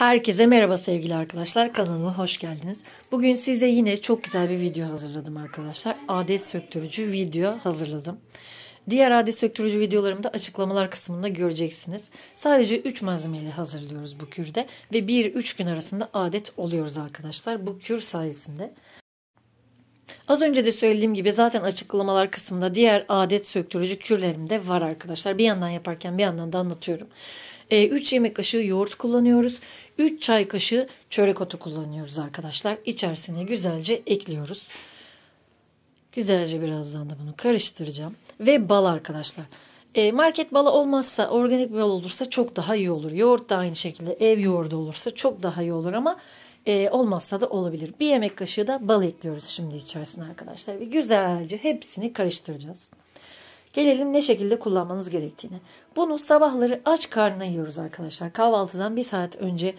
Herkese merhaba sevgili arkadaşlar. Kanalıma hoş geldiniz. Bugün size yine çok güzel bir video hazırladım arkadaşlar. Adet söktürücü video hazırladım. Diğer adet söktürücü videolarımı da açıklamalar kısmında göreceksiniz. Sadece 3 malzemeyle hazırlıyoruz bu kürde ve 1-3 gün arasında adet oluyoruz arkadaşlar bu kür sayesinde. Az önce de söylediğim gibi zaten açıklamalar kısmında diğer adet söktürücü kürlerim de var arkadaşlar. Bir yandan yaparken bir yandan da anlatıyorum. 3 ee, yemek kaşığı yoğurt kullanıyoruz. 3 çay kaşığı çörek otu kullanıyoruz arkadaşlar. İçerisine güzelce ekliyoruz. Güzelce birazdan da bunu karıştıracağım. Ve bal arkadaşlar. E, market balı olmazsa organik bal olursa çok daha iyi olur. Yoğurt da aynı şekilde ev yoğurdu olursa çok daha iyi olur ama e, olmazsa da olabilir. Bir yemek kaşığı da bal ekliyoruz şimdi içerisine arkadaşlar. Ve güzelce hepsini karıştıracağız. Gelelim ne şekilde kullanmanız gerektiğini. Bunu sabahları aç karnına yiyoruz arkadaşlar. Kahvaltıdan bir saat önce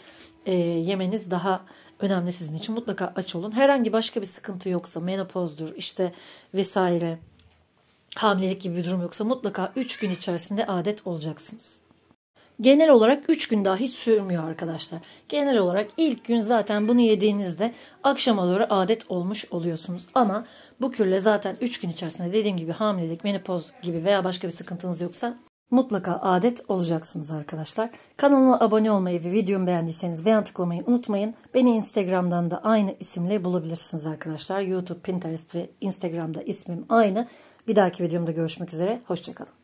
e, yemeniz daha önemli sizin için. Mutlaka aç olun. Herhangi başka bir sıkıntı yoksa menopozdur işte vesaire hamilelik gibi bir durum yoksa mutlaka 3 gün içerisinde adet olacaksınız genel olarak 3 gün dahi sürmüyor arkadaşlar. Genel olarak ilk gün zaten bunu yediğinizde akşama doğru adet olmuş oluyorsunuz. Ama bu kürle zaten 3 gün içerisinde dediğim gibi hamilelik, menopoz gibi veya başka bir sıkıntınız yoksa mutlaka adet olacaksınız arkadaşlar. Kanalıma abone olmayı ve videomu beğendiyseniz beğen tıklamayı unutmayın. Beni Instagram'dan da aynı isimle bulabilirsiniz arkadaşlar. YouTube, Pinterest ve Instagram'da ismim aynı. Bir dahaki videomda görüşmek üzere. Hoşçakalın.